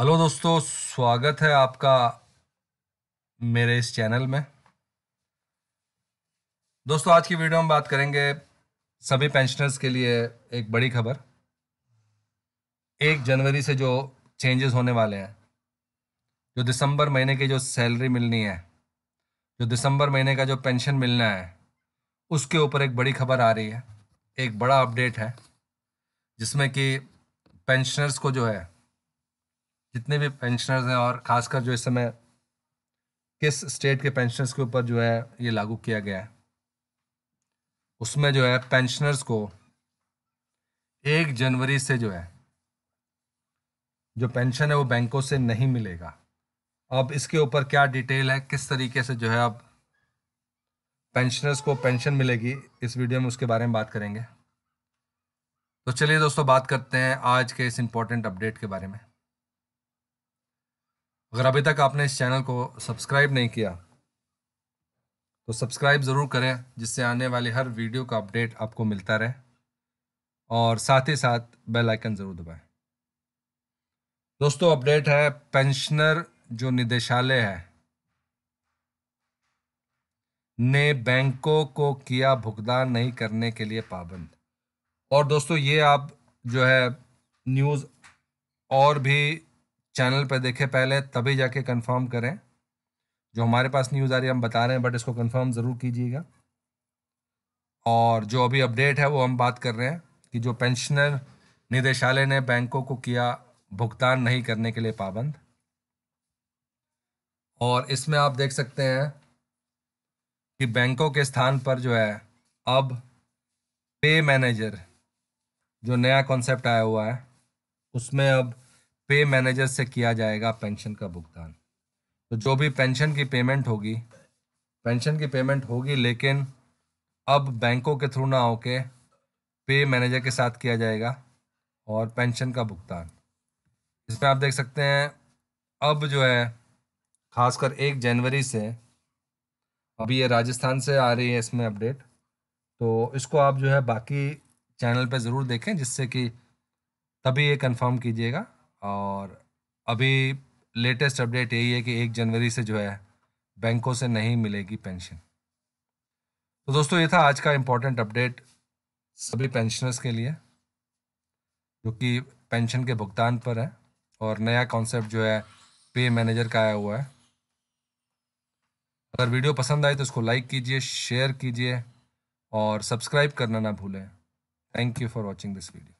hello दोस्तों स्वागत है आपका मेरे इस चैनल में दोस्तों आज की वीडियो में बात करेंगे सभी पेंशनर्स के लिए एक बड़ी खबर एक जनवरी से जो चेंजेस होने वाले हैं जो दिसंबर महीने की जो सैलरी मिलनी है जो दिसंबर महीने का जो पेंशन मिलना है उसके ऊपर एक बड़ी खबर आ रही है एक बड़ा अपडेट है जिसमें कि पेंशनर्स को जो है जितने भी पेंशनर्स हैं और खासकर जो इस समय किस स्टेट के पेंशनर्स के ऊपर जो है ये लागू किया गया है उसमें जो है पेंशनर्स को एक जनवरी से जो है जो पेंशन है वो बैंकों से नहीं मिलेगा अब इसके ऊपर क्या डिटेल है किस तरीके से जो है अब पेंशनर्स को पेंशन मिलेगी इस वीडियो में उसके बारे में बात करेंगे तो चलिए दोस्तों बात करते हैं आज के इस इम्पोर्टेंट अपडेट के बारे में अगर अभी तक आपने इस चैनल को सब्सक्राइब नहीं किया तो सब्सक्राइब ज़रूर करें जिससे आने वाली हर वीडियो का अपडेट आपको मिलता रहे और साथ ही साथ बेल आइकन ज़रूर दबाएं दोस्तों अपडेट है पेंशनर जो निदेशालय है ने बैंकों को किया भुगतान नहीं करने के लिए पाबंद और दोस्तों ये आप जो है न्यूज़ और भी चैनल पर देखें पहले तभी जाके कंफर्म करें जो हमारे पास न्यूज़ आ रही है हम बता रहे हैं बट इसको कंफर्म ज़रूर कीजिएगा और जो अभी अपडेट है वो हम बात कर रहे हैं कि जो पेंशनर निदेशालय ने बैंकों को किया भुगतान नहीं करने के लिए पाबंद और इसमें आप देख सकते हैं कि बैंकों के स्थान पर जो है अब पे मैनेजर जो नया कॉन्सेप्ट आया हुआ है उसमें अब पे मैनेजर से किया जाएगा पेंशन का भुगतान तो जो भी पेंशन की पेमेंट होगी पेंशन की पेमेंट होगी लेकिन अब बैंकों के थ्रू ना होके पे मैनेजर के साथ किया जाएगा और पेंशन का भुगतान इसमें आप देख सकते हैं अब जो है खासकर एक जनवरी से अभी ये राजस्थान से आ रही है इसमें अपडेट तो इसको आप जो है बाकी चैनल पे ज़रूर देखें जिससे कि तभी ये कंफर्म कीजिएगा और अभी लेटेस्ट अपडेट यही है कि एक जनवरी से जो है बैंकों से नहीं मिलेगी पेंशन तो दोस्तों ये था आज का इम्पोर्टेंट अपडेट सभी पेंशनर्स के लिए जो कि पेंशन के भुगतान पर है और नया कॉन्सेप्ट जो है पे मैनेजर का आया हुआ है अगर वीडियो पसंद आए तो उसको लाइक कीजिए शेयर कीजिए और सब्सक्राइब करना ना भूलें thank you for watching this video